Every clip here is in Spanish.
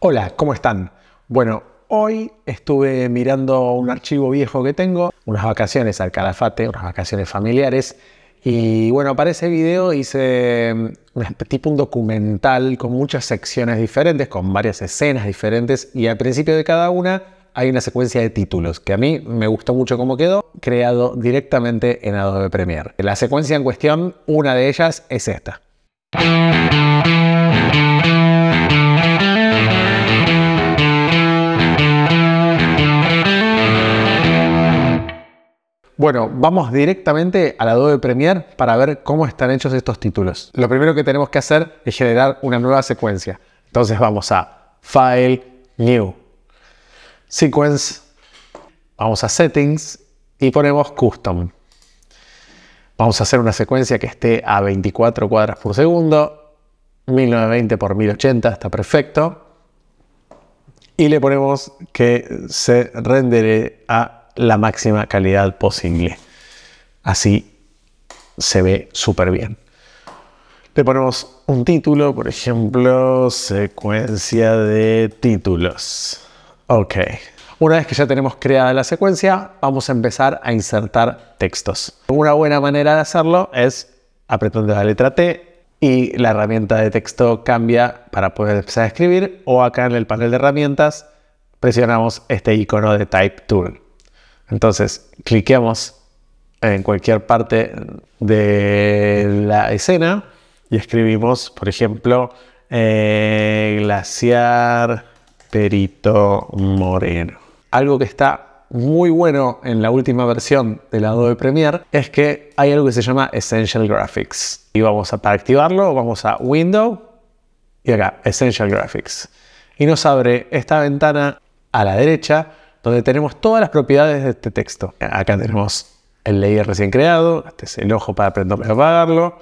Hola, ¿cómo están? Bueno, hoy estuve mirando un archivo viejo que tengo, unas vacaciones al Calafate, unas vacaciones familiares, y bueno, para ese video hice mm, un tipo un documental con muchas secciones diferentes, con varias escenas diferentes, y al principio de cada una hay una secuencia de títulos que a mí me gustó mucho cómo quedó, creado directamente en Adobe Premiere. La secuencia en cuestión, una de ellas es esta. Bueno, vamos directamente a la Adobe Premiere para ver cómo están hechos estos títulos. Lo primero que tenemos que hacer es generar una nueva secuencia. Entonces vamos a File, New, Sequence, vamos a Settings y ponemos Custom. Vamos a hacer una secuencia que esté a 24 cuadras por segundo, 1920 x 1080, está perfecto. Y le ponemos que se rendere a la máxima calidad posible. Así se ve súper bien. Le ponemos un título, por ejemplo, secuencia de títulos. Ok. Una vez que ya tenemos creada la secuencia, vamos a empezar a insertar textos. Una buena manera de hacerlo es apretando la letra T y la herramienta de texto cambia para poder empezar a escribir o acá en el panel de herramientas presionamos este icono de Type Tool. Entonces, cliqueamos en cualquier parte de la escena y escribimos, por ejemplo, eh, glaciar Perito Moreno. Algo que está muy bueno en la última versión de del Adobe Premiere es que hay algo que se llama Essential Graphics. Y vamos a, para activarlo, vamos a Window y acá, Essential Graphics. Y nos abre esta ventana a la derecha donde tenemos todas las propiedades de este texto. Acá tenemos el layer recién creado, este es el ojo para apagarlo,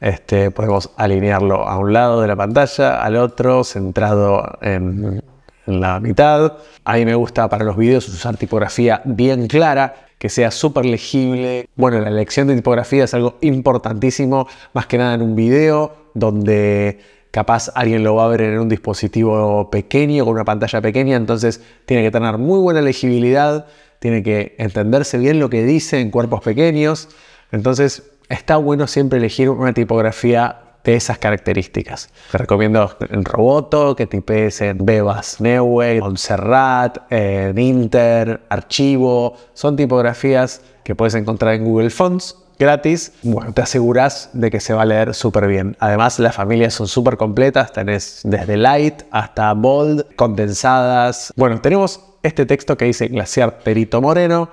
este, podemos alinearlo a un lado de la pantalla, al otro, centrado en, la mitad. A mí me gusta para los videos usar tipografía bien clara, que sea súper legible. Bueno, la elección de tipografía es algo importantísimo, más que nada en un video donde capaz alguien lo va a ver en un dispositivo pequeño, con una pantalla pequeña, entonces tiene que tener muy buena legibilidad, tiene que entenderse bien lo que dice en cuerpos pequeños, entonces está bueno siempre elegir una tipografía de esas características. Te recomiendo en Roboto, que tipees en Bebas Neue, Montserrat, en Inter, Archivo. Son tipografías que puedes encontrar en Google Fonts gratis, bueno, te aseguras de que se va a leer súper bien. Además, las familias son súper completas, tenés desde light hasta bold, condensadas. Bueno, tenemos este texto que dice Glaciar Perito Moreno.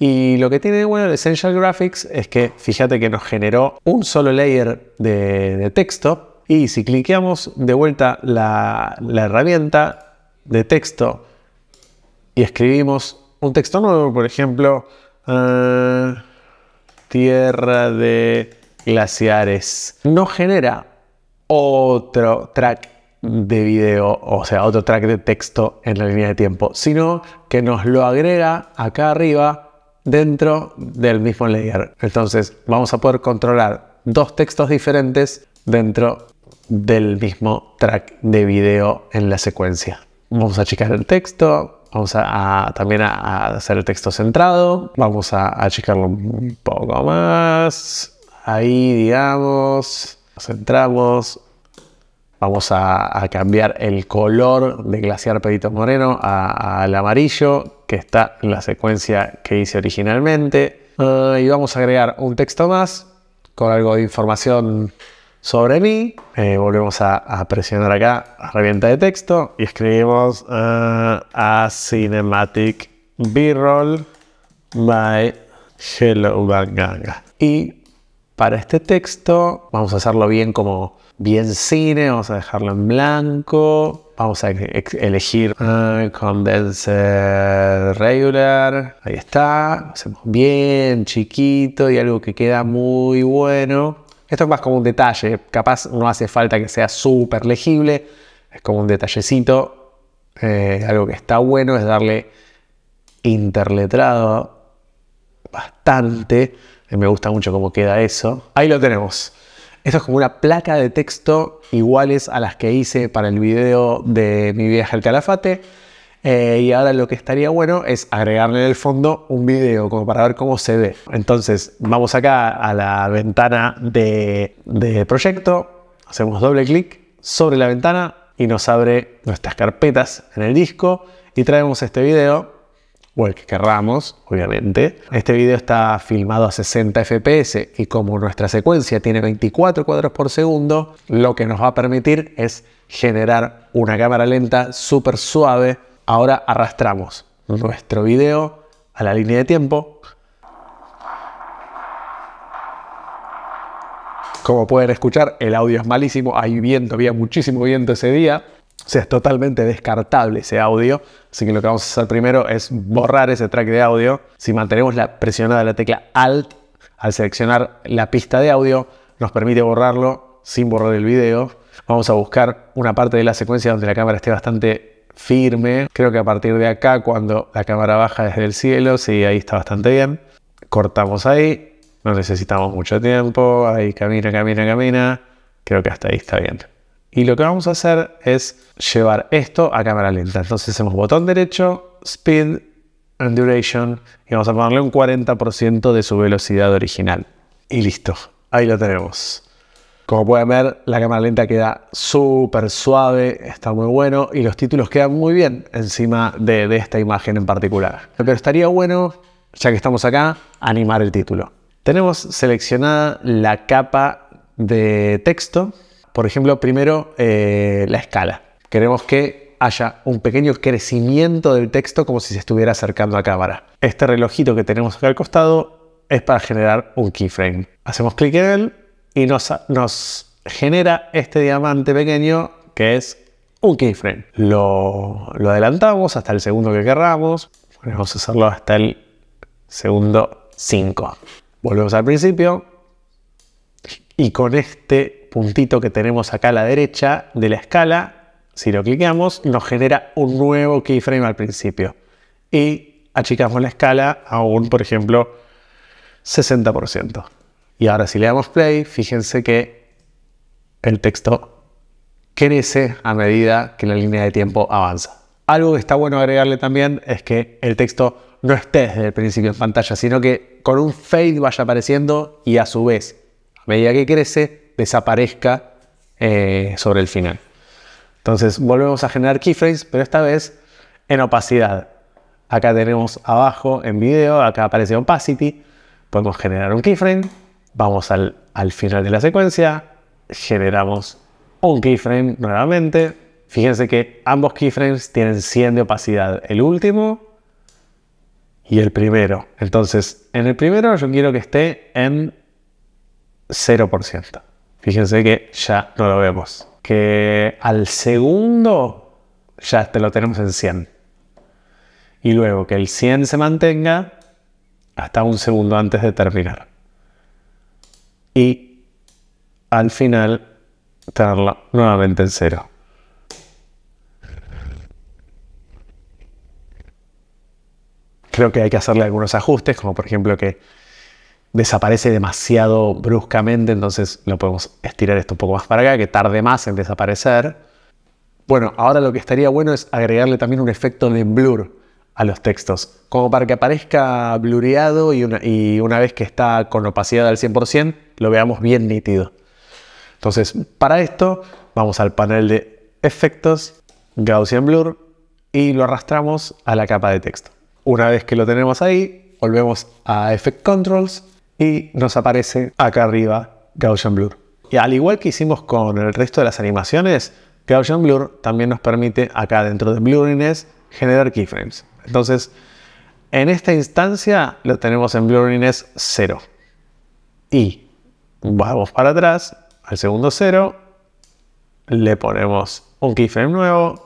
Y lo que tiene bueno el Essential Graphics es que fíjate que nos generó un solo layer de, texto. Y si cliqueamos de vuelta la, herramienta de texto y escribimos un texto nuevo, por ejemplo, eh, tierra de glaciares, no genera otro track de video, o sea, otro track de texto en la línea de tiempo, sino que nos lo agrega acá arriba dentro del mismo layer. Entonces vamos a poder controlar dos textos diferentes dentro del mismo track de video en la secuencia. Vamos a achicar el texto, Vamos a, también a, hacer el texto centrado. Vamos a achicarlo un poco más. Ahí, digamos, centramos. Vamos a, cambiar el color de Glaciar pedito Moreno al amarillo, que está en la secuencia que hice originalmente. Ah, y vamos a agregar un texto más con algo de información sobre mí, eh, volvemos a, presionar acá la herramienta de texto y escribimos eh, a cinematic b-roll by hello Banganga. Y para este texto vamos a hacerlo bien como bien cine, vamos a dejarlo en blanco, vamos a e-, elegir eh, condenser regular, ahí está, lo hacemos bien chiquito y algo que queda muy bueno esto es más como un detalle, capaz no hace falta que sea súper legible, es como un detallecito. Eh, algo que está bueno es darle interletrado bastante. Me gusta mucho cómo queda eso. Ahí lo tenemos. Esto es como una placa de texto iguales a las que hice para el video de mi viaje al calafate. Eh, y ahora lo que estaría bueno es agregarle en el fondo un video como para ver cómo se ve. Entonces vamos acá a la ventana de, proyecto, hacemos doble clic sobre la ventana y nos abre nuestras carpetas en el disco y traemos este video o el que querramos, obviamente. Este video está filmado a 60 fps y como nuestra secuencia tiene 24 cuadros por segundo, lo que nos va a permitir es generar una cámara lenta súper suave Ahora arrastramos nuestro video a la línea de tiempo. Como pueden escuchar, el audio es malísimo, hay viento, había muchísimo viento ese día. O sea, es totalmente descartable ese audio. Así que lo que vamos a hacer primero es borrar ese track de audio. Si mantenemos la presionada la tecla Alt al seleccionar la pista de audio, nos permite borrarlo sin borrar el video. Vamos a buscar una parte de la secuencia donde la cámara esté bastante firme. Creo que a partir de acá, cuando la cámara baja desde el cielo, sí, ahí está bastante bien. Cortamos ahí, no necesitamos mucho tiempo, ahí camina, camina, camina. Creo que hasta ahí está bien. Y lo que vamos a hacer es llevar esto a cámara lenta. Entonces hacemos botón derecho, speed and duration y vamos a ponerle un 40% de su velocidad original. Y listo, ahí lo tenemos. Como pueden ver, la cámara lenta queda súper suave, está muy bueno y los títulos quedan muy bien encima de, esta imagen en particular. Pero estaría bueno, ya que estamos acá, animar el título. Tenemos seleccionada la capa de texto. Por ejemplo, primero eh, la escala. Queremos que haya un pequeño crecimiento del texto como si se estuviera acercando a cámara. Este relojito que tenemos acá al costado es para generar un keyframe. Hacemos clic en él y nos, genera este diamante pequeño que es un keyframe. Lo, adelantamos hasta el segundo que querramos. Vamos a hacerlo hasta el segundo 5. Volvemos al principio. Y con este puntito que tenemos acá a la derecha de la escala, si lo cliqueamos, nos genera un nuevo keyframe al principio. Y achicamos la escala a un, por ejemplo, 60%. Y ahora si le damos play, fíjense que el texto crece a medida que la línea de tiempo avanza. Algo que está bueno agregarle también es que el texto no esté desde el principio en pantalla, sino que con un fade vaya apareciendo y a su vez, a medida que crece, desaparezca eh, sobre el final. Entonces volvemos a generar keyframes, pero esta vez en opacidad. Acá tenemos abajo en video, acá aparece opacity, podemos generar un keyframe Vamos al, final de la secuencia, generamos un keyframe nuevamente. Fíjense que ambos keyframes tienen 100 de opacidad, el último y el primero. Entonces, en el primero yo quiero que esté en 0%. Fíjense que ya no lo vemos. Que al segundo ya te este lo tenemos en 100. Y luego que el 100 se mantenga hasta un segundo antes de terminar y al final tenerla nuevamente en cero. Creo que hay que hacerle algunos ajustes, como por ejemplo que desaparece demasiado bruscamente, entonces lo podemos estirar esto un poco más para acá, que tarde más en desaparecer. Bueno, ahora lo que estaría bueno es agregarle también un efecto de blur a los textos, como para que aparezca blureado y una, y una vez que está con opacidad al 100%, lo veamos bien nítido. Entonces, para esto, vamos al panel de efectos, Gaussian Blur, y lo arrastramos a la capa de texto. Una vez que lo tenemos ahí, volvemos a Effect Controls y nos aparece acá arriba Gaussian Blur. Y al igual que hicimos con el resto de las animaciones, Gaussian Blur también nos permite acá dentro de Bluriness generar keyframes. Entonces, en esta instancia lo tenemos en blurriness 0. Y vamos para atrás, al segundo 0, le ponemos un keyframe nuevo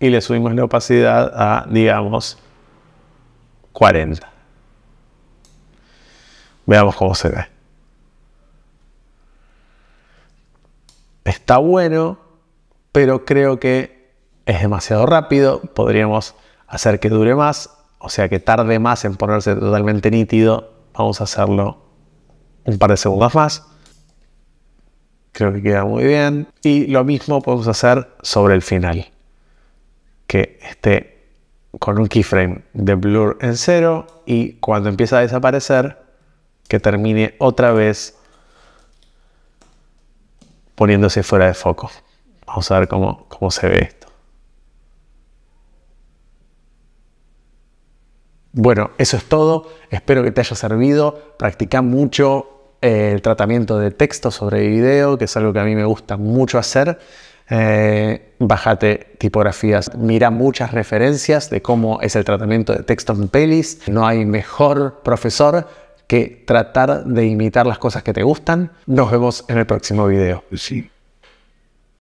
y le subimos la opacidad a, digamos, 40. Veamos cómo se ve. Está bueno, pero creo que es demasiado rápido. Podríamos hacer que dure más, o sea que tarde más en ponerse totalmente nítido, vamos a hacerlo un par de segundos más. Creo que queda muy bien. Y lo mismo podemos hacer sobre el final, que esté con un keyframe de blur en cero y cuando empieza a desaparecer, que termine otra vez poniéndose fuera de foco. Vamos a ver cómo, cómo se ve esto. Bueno, eso es todo. Espero que te haya servido. Practica mucho eh, el tratamiento de texto sobre video, que es algo que a mí me gusta mucho hacer. Eh, bájate tipografías, mira muchas referencias de cómo es el tratamiento de texto en pelis. No hay mejor profesor que tratar de imitar las cosas que te gustan. Nos vemos en el próximo video. Sí.